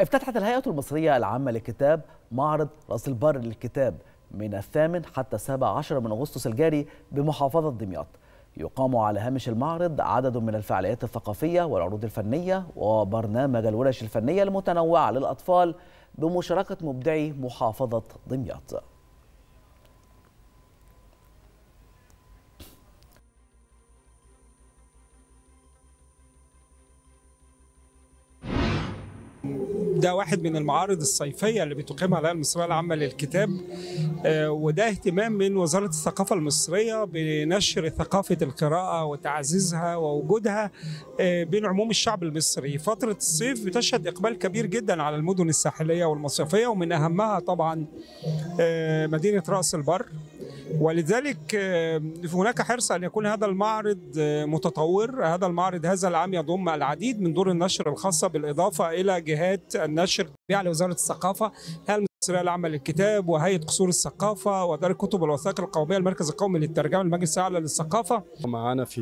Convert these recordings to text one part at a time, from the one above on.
افتتحت الهيئة المصرية العامة للكتاب معرض رأس البر للكتاب من الثامن حتى السابع عشر من أغسطس الجاري بمحافظة دمياط يقام على هامش المعرض عدد من الفعاليات الثقافية والعروض الفنية وبرنامج الورش الفنية المتنوعة للأطفال بمشاركة مبدعي محافظة دمياط ده واحد من المعارض الصيفية اللي بتقيمها عليها المصرية العامة للكتاب آه، وده اهتمام من وزارة الثقافة المصرية بنشر ثقافة القراءة وتعزيزها ووجودها آه، بين عموم الشعب المصري فترة الصيف بتشهد إقبال كبير جدا على المدن الساحلية والمصيفية ومن أهمها طبعا آه، مدينة رأس البر ولذلك آه، هناك حرص ان يكون هذا المعرض آه، متطور، هذا المعرض هذا العام يضم العديد من دور النشر الخاصه بالاضافه الى جهات النشر التابعه لوزاره الثقافه سباق العمل الكتاب وهيئه قصور الثقافه ودار الكتب والوثائق القوميه المركز القومي للترجمه المجلس الاعلى للثقافه معانا في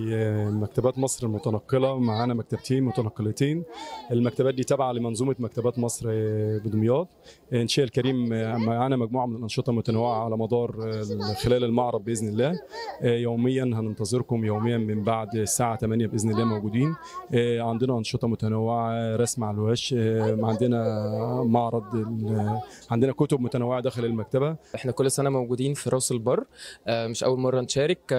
مكتبات مصر المتنقله معانا مكتبتين متنقلتين المكتبات دي تابعه لمنظومه مكتبات مصر بدمياط انشاء الكريم معانا مجموعه من الانشطه المتنوعه على مدار خلال المعرض باذن الله آه، يوميا هننتظركم يوميا من بعد الساعه 8 باذن الله موجودين آه، عندنا انشطه متنوعه رسم على الوش آه، عندنا معرض عندنا كتب متنوعه داخل المكتبه احنا كل سنه موجودين في راس البر مش اول مره نشارك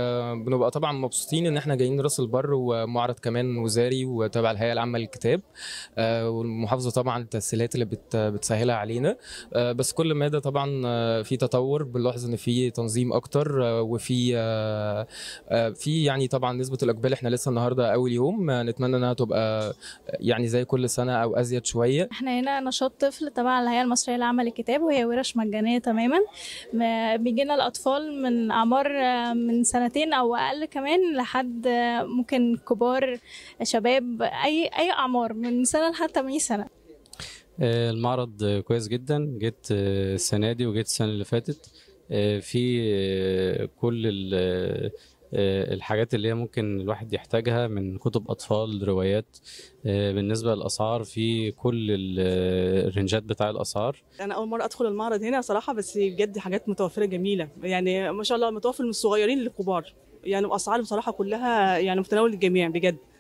بنبقى طبعا مبسوطين ان احنا جايين راس البر ومعرض كمان وزاري وتابع الهيئه العامه للكتاب والمحافظه طبعا التسهيلات اللي بتسهلها علينا بس كل مادة طبعا في تطور بنلاحظ ان في تنظيم اكتر وفي آه، آه، في يعني طبعا نسبه الاقبال احنا لسه النهارده اول يوم آه، نتمنى انها تبقى يعني زي كل سنه او ازيد شويه احنا هنا نشاط طفل تبع الهيئه المصريه لعمل الكتاب وهي ورش مجانيه تماما بيجينا الاطفال من اعمار من سنتين او اقل كمان لحد ممكن كبار شباب اي اي اعمار من سنه لحد 80 سنه المعرض كويس جدا جيت السنه دي وجيت السنه اللي فاتت آه، في آه، كل آه، الحاجات اللي هي ممكن الواحد يحتاجها من كتب اطفال روايات بالنسبه للاسعار في كل الرنجات بتاع الاسعار انا اول مره ادخل المعرض هنا صراحه بس بجد حاجات متوفره جميله يعني ما شاء الله متوفر من الصغيرين للكبار يعني الاسعار بصراحه كلها يعني متناول الجميع بجد